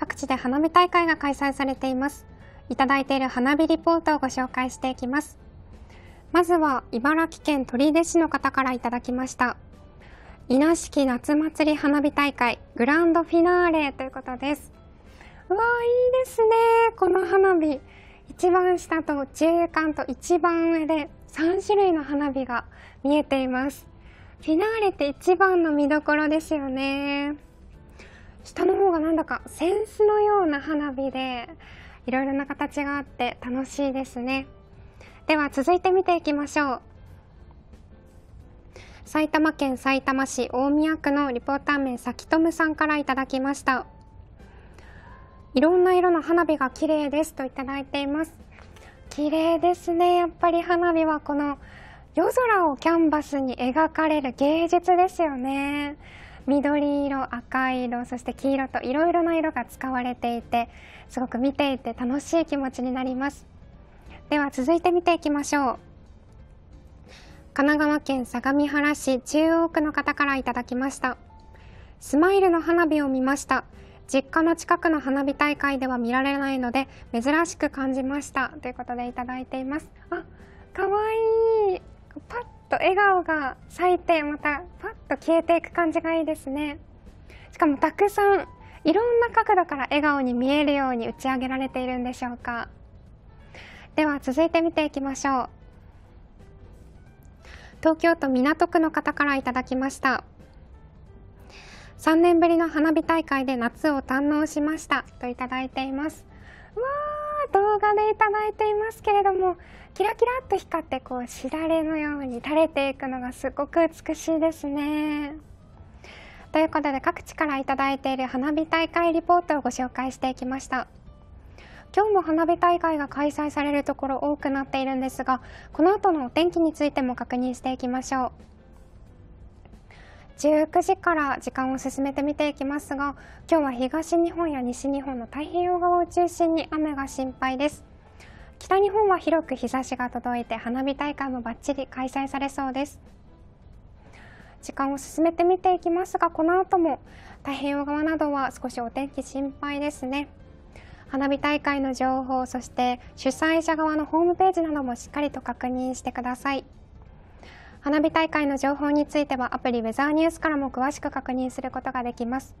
各地で花火大会が開催されています。いただいている花火リポートをご紹介していきます。まずは茨城県取手市の方からいただきました。稲敷夏祭り花火大会グランドフィナーレということです。うわーいいですねこの花火。一番下と中間と一番上で3種類の花火が見えています。フィナーレって一番の見どころですよね。下の方がなんだか扇子のような花火でいろいろな形があって楽しいですねでは続いて見ていきましょう埼玉県埼玉市大宮区のリポーター名さきとむさんからいただきましたいろんな色の花火が綺麗ですといただいています綺麗ですねやっぱり花火はこの夜空をキャンバスに描かれる芸術ですよね緑色赤色そして黄色といろいろな色が使われていてすごく見ていて楽しい気持ちになりますでは続いて見ていきましょう神奈川県相模原市中央区の方からいただきましたスマイルの花火を見ました実家の近くの花火大会では見られないので珍しく感じましたということでいただいていますあ、かわいいパッと笑顔が咲いてまたと消えていく感じがいいですねしかもたくさんいろんな角度から笑顔に見えるように打ち上げられているんでしょうかでは続いて見ていきましょう東京都港区の方からいただきました3年ぶりの花火大会で夏を堪能しましたといただいていますわ画でいただいていますけれどもキラキラっと光ってこうしだれのように垂れていくのがすごく美しいですね。ということで各地からいただいている花火大会リポートをご紹介していきました。今日も花火大会が開催されるところ多くなっているんですがこの後のお天気についても確認していきましょう。19時から時間を進めて見ていきますが今日は東日本や西日本の太平洋側を中心に雨が心配です北日本は広く日差しが届いて花火大会もバッチリ開催されそうです時間を進めて見ていきますがこの後も太平洋側などは少しお天気心配ですね花火大会の情報そして主催者側のホームページなどもしっかりと確認してください。花火大会の情報についてはアプリウェザーニュースからも詳しく確認することができます。